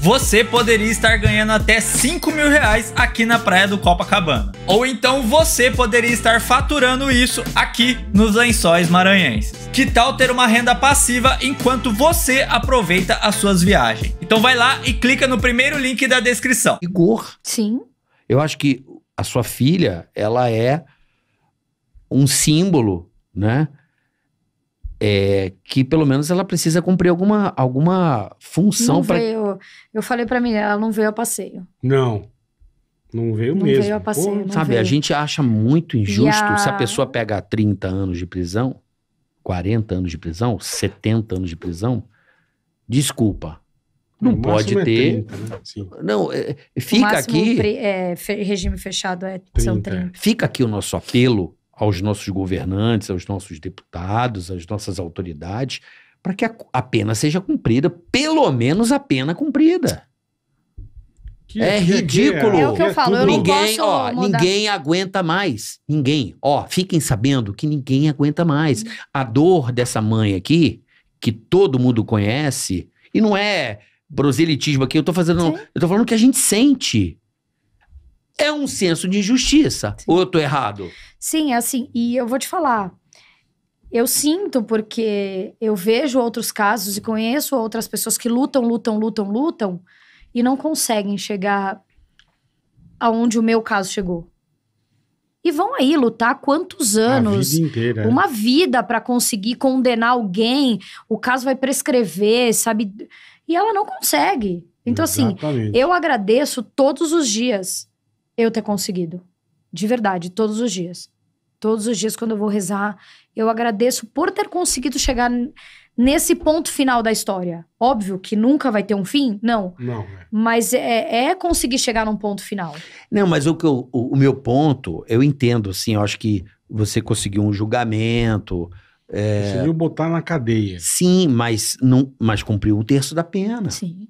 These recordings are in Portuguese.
você poderia estar ganhando até 5 mil reais aqui na praia do Copacabana. Ou então você poderia estar faturando isso aqui nos lençóis maranhenses. Que tal ter uma renda passiva enquanto você aproveita as suas viagens? Então vai lá e clica no primeiro link da descrição. Igor. Sim. Eu acho que a sua filha, ela é um símbolo, né? é, que pelo menos ela precisa cumprir alguma, alguma função para. Eu falei para mim, ela não veio a passeio. Não. Não veio não mesmo. Veio a passeio, Pô, sabe, veio. a gente acha muito injusto a... se a pessoa pega 30 anos de prisão, 40 anos de prisão, 70 anos de prisão. Desculpa. Não pode é ter. 30, né? Não, é, fica máximo, aqui. É, regime fechado é, 30. são 30. É. Fica aqui o nosso apelo aos nossos governantes, aos nossos deputados, às nossas autoridades, para que a, a, pena seja cumprida, pelo menos a pena cumprida. Que, é que, ridículo. Que é, é o que eu falo, eu ninguém, não ó, mudar. ninguém aguenta mais. Ninguém. Ó, fiquem sabendo que ninguém aguenta mais. A dor dessa mãe aqui, que todo mundo conhece, e não é proselitismo aqui, eu tô fazendo, Sim. eu tô falando que a gente sente. É um senso de injustiça. Sim. Ou eu tô errado? Sim, é assim, e eu vou te falar. Eu sinto porque eu vejo outros casos e conheço outras pessoas que lutam, lutam, lutam, lutam e não conseguem chegar aonde o meu caso chegou. E vão aí lutar quantos anos? A vida inteira. É. Uma vida para conseguir condenar alguém, o caso vai prescrever, sabe? E ela não consegue. Então, assim, Exatamente. assim, eu agradeço todos os dias eu ter conseguido. De verdade, todos os dias. Todos os dias, quando eu vou rezar, eu agradeço por ter conseguido chegar nesse ponto final da história. Óbvio que nunca vai ter um fim, não. Não. É. Mas é, é, conseguir chegar num ponto final. Não, mas o, que eu, o, o, meu ponto, eu entendo, assim, eu acho que você conseguiu um julgamento. É... Conseguiu botar na cadeia. Sim, mas, não, mas cumpriu um terço da pena. Sim.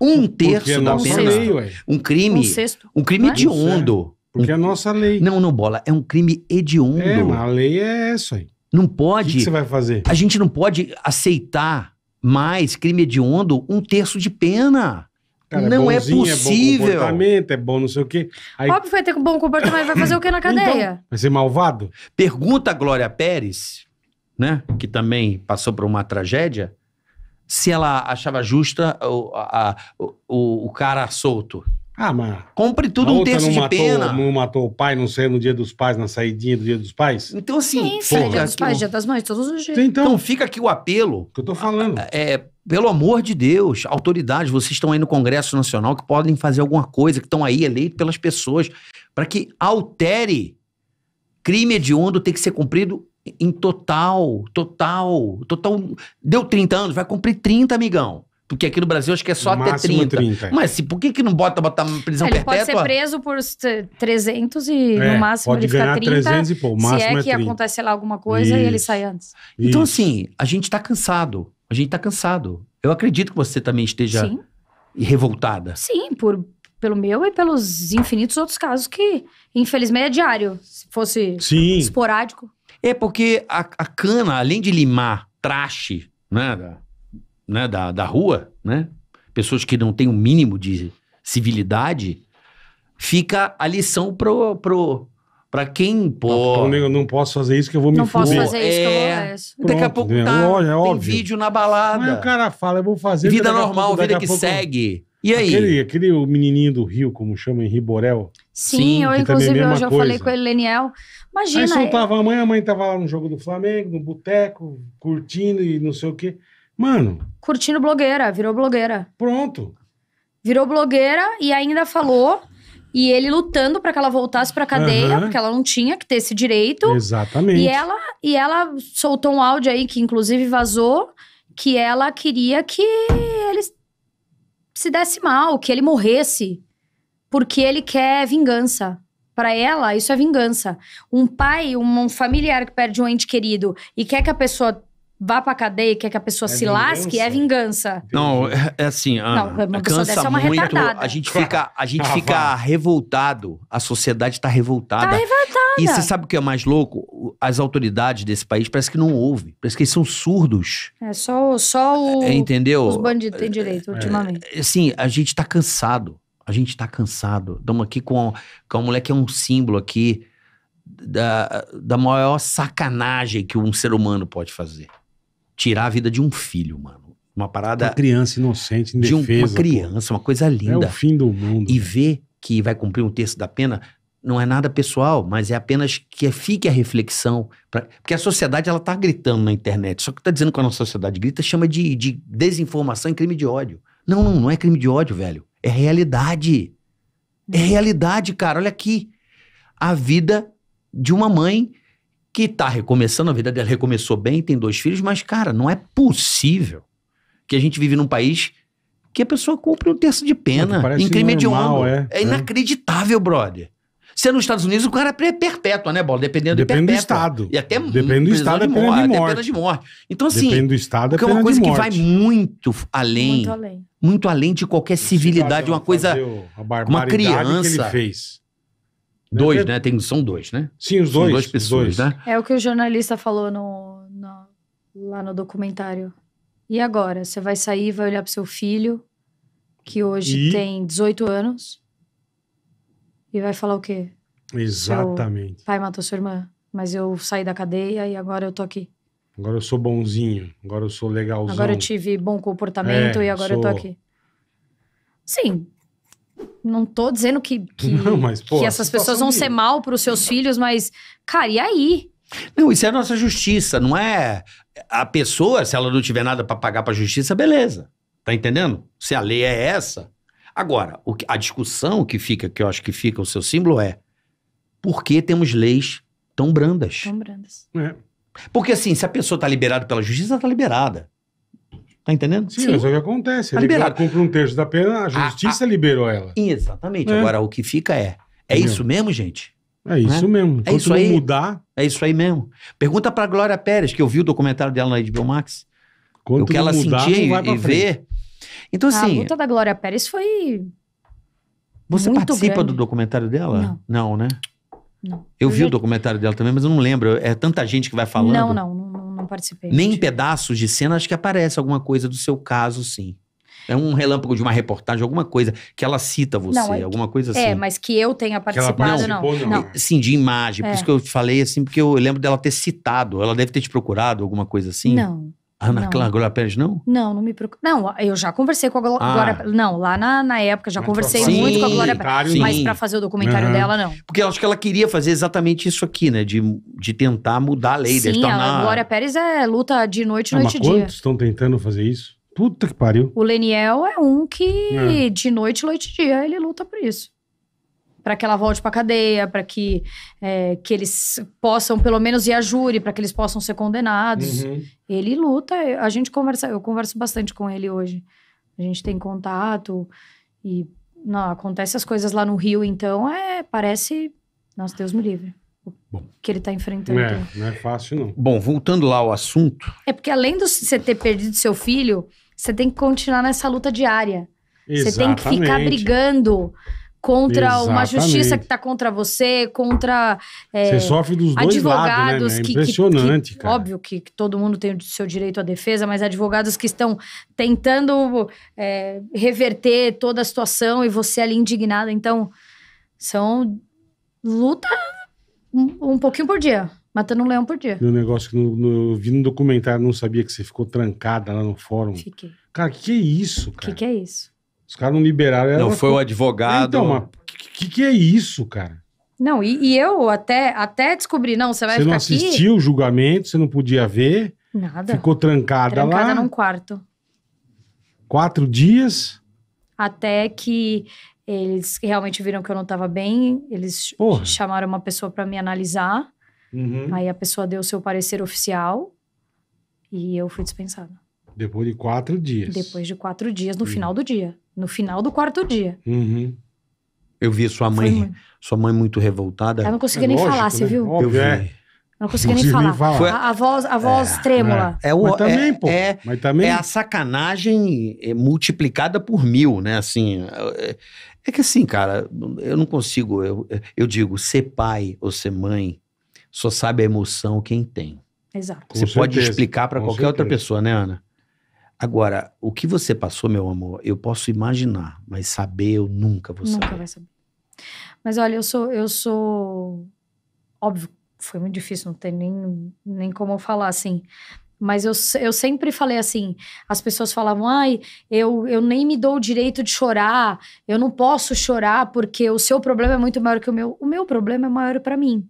Um terço da pena. Sei, um crime. Um, sexto, um crime né? hediondo. Porque é a nossa lei. Não, não, bola. É um crime hediondo. É, a lei é essa aí. Não pode. O que, que você vai fazer? A gente não pode aceitar mais crime hediondo um terço de pena. Cara, é não é bonzinho, é possível. É bom comportamento, é bom não sei o quê. Aí... Óbvio vai ter um bom comportamento, vai fazer o quê na então, cadeia? Então, vai ser malvado? Pergunta a Glória Pérez, né, que também passou por uma tragédia, se ela achava justa o, a, o, o cara solto. Ah, mas. Compre tudo um terço de matou, pena. Não matou o pai, não sei, no dia dos pais, na saidinha do dia dos pais? Então, assim. Sim, dia dos pais, dia das mães, todos os dias. Então, então, então fica aqui o apelo. Que eu tô falando. Ah, é, pelo amor de Deus, autoridades, vocês estão aí no Congresso Nacional que podem fazer alguma coisa, que estão aí eleitos pelas pessoas, para que altere. Crime hediondo tem que ser cumprido em total, total, total. Deu 30 anos, vai cumprir 30, amigão. Porque aqui no Brasil acho que é só até 30. 30. É. Mas se, por que, que não bota botar prisão ele perpétua? Ele pode ser preso por 300 e é, no máximo pode ele fica ganhar 30. 300 e pô, o máximo se é, é que 30. acontece lá alguma coisa Isso. e ele sai antes. Então, Isso. Então assim, a gente tá cansado. A gente tá cansado. Eu acredito que você também esteja Sim. revoltada. Sim, por pelo meu e pelos infinitos outros casos que infelizmente é diário, se fosse Sim. esporádico. É porque a, a cana, além de limar traste, né? né, da, da rua, né? Pessoas que não têm o um mínimo de civilidade, fica a lição pro, pro, Pra quem pô. Não, não posso fazer isso que eu vou me Não fuder. posso fazer isso que eu vou. É. daqui a pouco tá, olha, tem é óbvio. vídeo na balada. Mas o cara fala, eu vou fazer. Vida normal, pouco, vida que pouco... segue. E aí? Aquele, aquele menininho do Rio, como chama em Riborel. Sim, Sim eu é inclusive hoje eu falei com ele, Leniel. Imagina. Aí soltava a mãe, a mãe tava lá no jogo do Flamengo, no boteco, curtindo e não sei o quê. Mano. Curtindo blogueira, virou blogueira. Pronto. Virou blogueira e ainda falou. E ele lutando para que ela voltasse pra cadeia, uhum. porque ela não tinha que ter esse direito. Exatamente. E ela, e ela soltou um áudio aí que, inclusive, vazou que ela queria que ele se desse mal, que ele morresse, porque ele quer vingança. Para ela, isso é vingança. Um pai, um familiar que perde um ente querido e quer que a pessoa vá pra cadeia e quer que a pessoa é se vingança? lasque, é vingança. Não, é, é assim, ah, não, uma é cansa é uma muito. Retardada. A gente fica, a gente ah, fica revoltado, a sociedade tá revoltada. Tá revoltada. E você sabe o que é mais louco? As autoridades desse país parece que não ouvem, parece que eles são surdos. É só, só o, é, Entendeu? os bandidos têm direito é, ultimamente. Assim, a gente tá cansado. A gente tá cansado. Estamos aqui com, com um moleque que é um símbolo aqui da, da maior sacanagem que um ser humano pode fazer tirar a vida de um filho, mano. Uma parada. Uma criança inocente, indefesa. De um, uma criança, pô. uma coisa linda. É o fim do mundo. E né? ver que vai cumprir um terço da pena não é nada pessoal, mas é apenas que é, fique a reflexão. Pra... porque a sociedade ela tá gritando na internet. Só que tá dizendo que a nossa sociedade grita, chama de, de desinformação e crime de ódio. Não, não, não é crime de ódio, velho. É realidade. É uhum. realidade, cara. Olha aqui. A vida de uma mãe que tá recomeçando a vida dela, recomeçou bem, tem dois filhos, mas, cara, não é possível que a gente vive num país que a pessoa cumpre um terço de pena é, em crime de é, é né? inacreditável, é. brother. Se é nos Estados Unidos, o cara é perpétua, né, Bola? Dependendo Depende do Estado. E até Depende do Estado, de é pena de morte. Até pena de morte. Então, assim, Depende do Estado, é, é uma coisa que vai muito além. Muito além. Muito além de qualquer civilidade, uma coisa. Uma criança. Que ele fez. Né? Dois, é. né? Tem, são dois, né? Sim, os dois. São duas pessoas, dois. né? É o que o jornalista falou no, no, lá no documentário. E agora? Você vai sair, vai olhar pro seu filho, que hoje e... tem 18 anos, e vai falar o quê? Exatamente. Seu pai matou sua irmã, mas eu saí da cadeia e agora eu tô aqui. Agora eu sou bonzinho, agora eu sou legalzinho. Agora eu tive bom comportamento é, e agora sou... eu tô aqui. Sim, não tô dizendo que, que, não, mas, pô, que essas pessoas vão de... É ser mal para os seus filhos, mas, cara, e aí? Não, isso é a nossa justiça, não é a pessoa, se ela não tiver nada para pagar para a justiça, beleza. Tá entendendo? Se a lei é essa. Agora, que, a discussão que fica, que eu acho que fica o seu símbolo é por que temos leis tão brandas? Tão brandas. É. Porque assim, se a pessoa tá liberada pela justiça, ela tá liberada. Tá entendendo? Sim, Sim. mas é o que acontece. Tá liberado. cumpre um terço da pena, a ah, justiça a, ah. a... liberou ela. Exatamente. É. Agora, o que fica é: é isso mesmo, gente? É isso né? mesmo. é isso aí, mudar. É isso aí mesmo. Pergunta pra Glória Pérez, que eu vi o documentário dela na HBO Max. Quanto o que ela mudar, sentia e, e ver. Então, assim. A luta da Glória Pérez foi. Você participa grande. do documentário dela? Não, não né? Não. Eu, eu vi já... o documentário dela também, mas eu não lembro. É tanta gente que vai falando. Não, não participei. Nem pedaços de cena, acho que aparece alguma coisa do seu caso, sim. É um relâmpago de uma reportagem, alguma coisa que ela cita você, não, é, alguma coisa é, assim. É, mas que eu tenha participado, tipo, não, não. não. Sim, de imagem. É. Por isso que eu falei assim, porque eu lembro dela ter citado. Ela deve ter te procurado, alguma coisa assim. Não. Ana ah, não. Clara Glória Pérez, não? Não, não me preocupa. Não, eu já conversei com a ah. Glória ah. Pérez. Não, lá na, na época já conversei sim, muito com a Glória Pérez. Mas pra fazer o documentário uhum. dela, não. Porque eu acho que ela queria fazer exatamente isso aqui, né? De, de tentar mudar a lei. Sim, tornar... a Glória Pérez é luta de noite, não, noite e dia. quantos estão tentando fazer isso? Puta que pariu. O Leniel é um que é. de noite, noite e dia ele luta por isso para que ela volte para a cadeia, para que, é, que eles possam, pelo menos, ir a júri, para que eles possam ser condenados. Uhum. Ele luta, a gente conversa, eu converso bastante com ele hoje. A gente tem contato e não, acontece as coisas lá no Rio, então é, parece, nossa, Deus me livre. Bom, que ele está enfrentando. Não é, não é fácil, não. Bom, voltando lá ao assunto. É porque além de você ter perdido seu filho, você tem que continuar nessa luta diária. Exatamente. Você tem que ficar brigando contra Exatamente. uma justiça que está contra você, contra é, você sofre dos dois advogados lados, né? É que, impressionante, que, que, óbvio que, que, todo mundo tem o seu direito à defesa, mas advogados que estão tentando é, reverter toda a situação e você ali indignado, então são luta um, um pouquinho por dia. Matando um leão por dia. Meu negócio que no, no, eu vi no documentário, não sabia que você ficou trancada lá no fórum. Fiquei. Cara, que é isso, cara? Que que é isso? Os caras não liberaram ela. Não, foi o advogado. Então, mas o que, que é isso, cara? Não, e, e, eu até, até descobri, não, você vai você ficar aqui... Você não assistiu o julgamento, você não podia ver. Nada. Ficou trancada, trancada lá. Trancada num quarto. Quatro dias? Até que eles realmente viram que eu não estava bem, eles Porra. chamaram uma pessoa para me analisar. Uhum. Aí a pessoa deu seu parecer oficial e eu fui dispensada. Depois de quatro dias? Depois de quatro dias, no uhum. final do dia no final do quarto dia. Uhum. Eu vi sua mãe, Foi, sua mãe muito revoltada. Ela não conseguia é nem lógico, falar, né? você viu? Óbvio, eu vi. É. não conseguia nem falar. falar. Foi... A, a, voz, a voz é, trêmula. É, é, o, Mas também, é, pô. É, Mas também... é a sacanagem é, multiplicada por mil, né? Assim, é, é, que assim, cara, eu não consigo. Eu, eu digo, ser pai ou ser mãe só sabe a emoção quem tem. Exato. Você pode explicar para qualquer certeza. outra pessoa, né, Ana? Agora, o que você passou, meu amor, eu posso imaginar, mas saber eu nunca vou saber. Nunca vai saber. Mas olha, eu sou, eu sou. Óbvio, foi muito difícil, não tem nem, nem como eu falar assim. Mas eu, eu sempre falei assim: as pessoas falavam, ai, eu, eu nem me dou o direito de chorar, eu não posso chorar porque o seu problema é muito maior que o meu. O meu problema é maior para mim.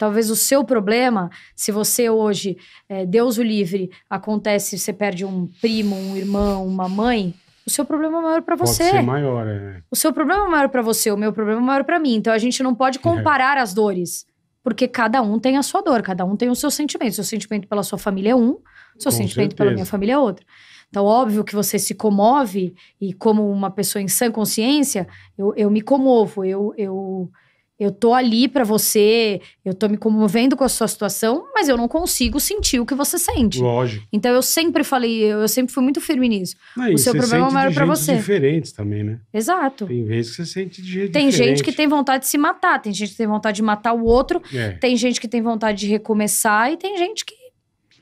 Talvez o seu problema, se você hoje, é, Deus o livre, acontece, você perde um primo, um irmão, uma mãe, o seu problema é maior para você. Pode ser maior, é. O seu problema é maior para você, o meu problema é maior para mim. Então a gente não pode é. comparar é. as dores, porque cada um tem a sua dor, cada um tem o seu sentimento. O seu sentimento pela sua família é um, o seu Com sentimento certeza. pela minha família é outro. Então, óbvio que você se comove, e como uma pessoa em sã consciência, eu, eu me comovo, eu, eu, eu tô ali para você, eu tô me comovendo com a sua situação, mas eu não consigo sentir o que você sente. Lógico. Então eu sempre falei, eu sempre fui muito firme nisso. Aí, o seu problema é maior para você. diferentes também, né? Exato. Tem vezes que você sente de jeito Tem diferente. gente que tem vontade de se matar, tem gente que tem vontade de matar o outro, é. tem gente que tem vontade de recomeçar e tem gente que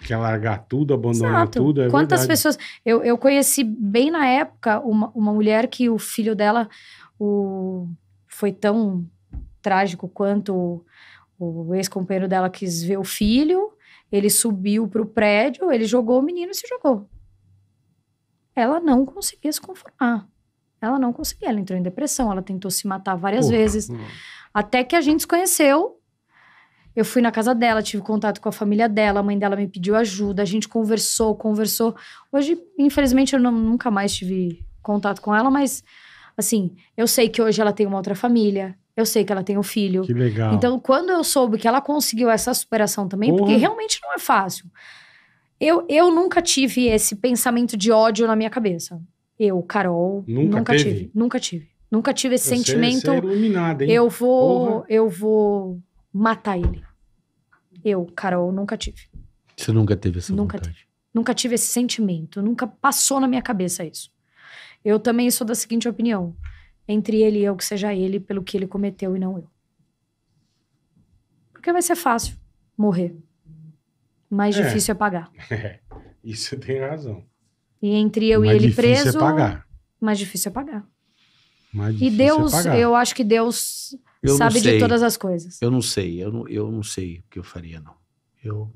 Quer largar tudo, abandonar Exato. tudo. É Quantas verdade. pessoas. Eu, eu conheci bem na época uma, uma mulher que o filho dela o, foi tão trágico quanto o, o ex-companheiro dela quis ver o filho. Ele subiu para o prédio, ele jogou o menino e se jogou. Ela não conseguia se conformar. Ela não conseguia, ela entrou em depressão, ela tentou se matar várias Porra, vezes. Hum. Até que a gente se conheceu. Eu fui na casa dela, tive contato com a família dela, a mãe dela me pediu ajuda, a gente conversou, conversou. Hoje, infelizmente, eu não, nunca mais tive contato com ela, mas assim, eu sei que hoje ela tem uma outra família, eu sei que ela tem um filho. Que legal. Então, quando eu soube que ela conseguiu essa superação também, Porra. porque realmente não é fácil. Eu, eu nunca tive esse pensamento de ódio na minha cabeça. Eu, Carol, nunca, nunca tive. Nunca tive. Nunca tive esse você, sentimento. Você é iluminada, hein? Eu vou, Porra. eu vou matar ele. Eu, Carol, nunca tive. Você nunca teve essa nunca vontade? Tive. Nunca tive esse sentimento. Nunca passou na minha cabeça isso. Eu também sou da seguinte opinião entre ele e eu que seja ele pelo que ele cometeu e não eu. Porque vai ser fácil morrer. Mais é. difícil é pagar. É. Isso tem razão. E entre eu mais e ele é preso. Mais difícil é pagar. Mais difícil é pagar. Mais difícil e Deus, é pagar. eu acho que Deus eu sabe de todas as coisas. Eu não sei, eu não, eu não sei o que eu faria, não. Eu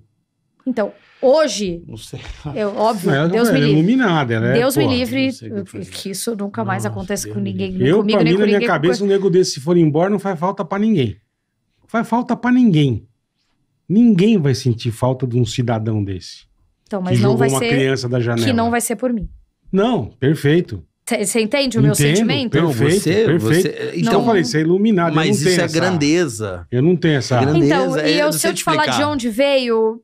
então, hoje. Não sei. Eu, óbvio, não, Deus não me é livre. iluminada, né? Deus Porra, me livre, que, que isso nunca mais Nossa, acontece com ninguém. Eu, comigo, pra mim, na minha ninguém, cabeça, com... um nego desse, se for embora, não faz falta para ninguém. Não faz falta para ninguém. Ninguém vai sentir falta de um cidadão desse. Então, mas não vai uma ser. criança da janela. Que não vai ser por mim. Não, perfeito. Você entende o Entendo, meu sentimento? Perfeito, você, perfeito. Você, então, não, eu falei, você é iluminado. Mas isso é essa, grandeza. Eu não tenho essa. grandeza, então, é, e eu, se eu te explicar. falar de onde veio,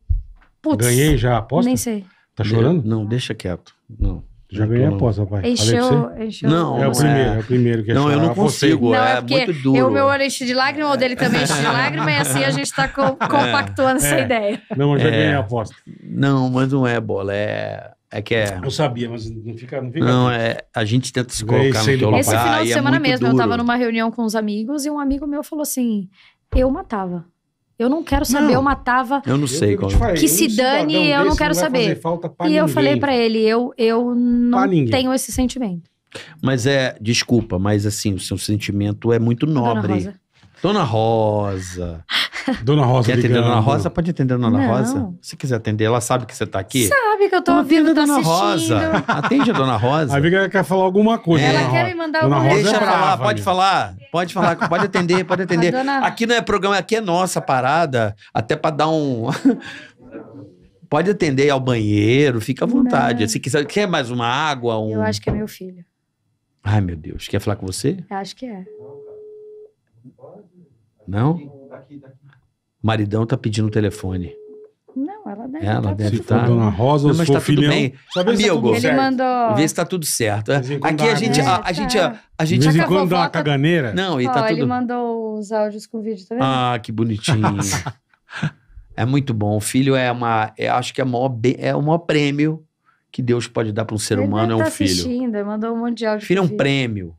Putz, Ganhei já a aposta? Nem sei. Tá chorando? não, deixa quieto. Não. Já ganhei a aposta, rapaz. Encheu, encheu. Não, é o é primeiro, é o primeiro que é Não, eu não consigo, não, é, é muito duro. Eu, meu olho enche é de lágrima, o dele também enche é de lágrima, e assim a gente tá co compactuando é. essa ideia. Não, eu já ganhei a aposta. Não, mas não é bola, é... É que é... Eu sabia, mas não fica... Não, fica não é, a gente tenta se colocar no teu lugar. Esse final de semana mesmo, duro. eu tava numa reunião com uns amigos, e um amigo meu falou assim, eu matava. Eu não quero saber, não, eu matava. Eu não sei é. eu, eu Falei, que se dane, eu não quero não saber. e ninguém. eu falei para ele, eu, eu não tenho esse sentimento. Mas é, desculpa, mas assim, o seu sentimento é muito nobre. Dona Rosa. Dona Rosa. Dona Rosa. Quer atender ligando. Dona Rosa? Pode atender Dona Não. Rosa. Se quiser atender, ela sabe que você tá aqui. Sabe que eu tô ouvindo, tá Dona assistindo. Rosa. Atende a Dona Rosa. Aí ela quer falar alguma coisa. Ela Dona quer Rosa. me mandar alguma coisa. É Deixa é brava, pode falar. Pode falar, pode atender, pode atender. Dona... Aqui não é programa, aqui é nossa parada. Até pra dar um... pode atender ao banheiro, fica à vontade. Não. Se quiser, quer mais uma água? Um... Eu acho que é meu filho. Ai, meu Deus. Quer falar com você? Eu acho que é. Não? Não? maridão tá pedindo o telefone. Não, ela deve Ela tá deve tá- tá se tá. for Dona Rosa O Não, mas tá tudo bem. sabe o tá tudo Ele certo. mandou. vê se tá tudo certo. Aqui a gente, a, a gente, a, De gente... vez em a quando dá uma caganeira. Não, e tá Ó, tá ele tudo... mandou os áudios com vídeo, tá Ah, que bonitinho. é muito bom. O filho é uma... é- acho que é o maior, é o maior prêmio que Deus pode dar para um ser humano, é um filho. assistindo, ele mandou um monte de áudio. Filho é um prêmio.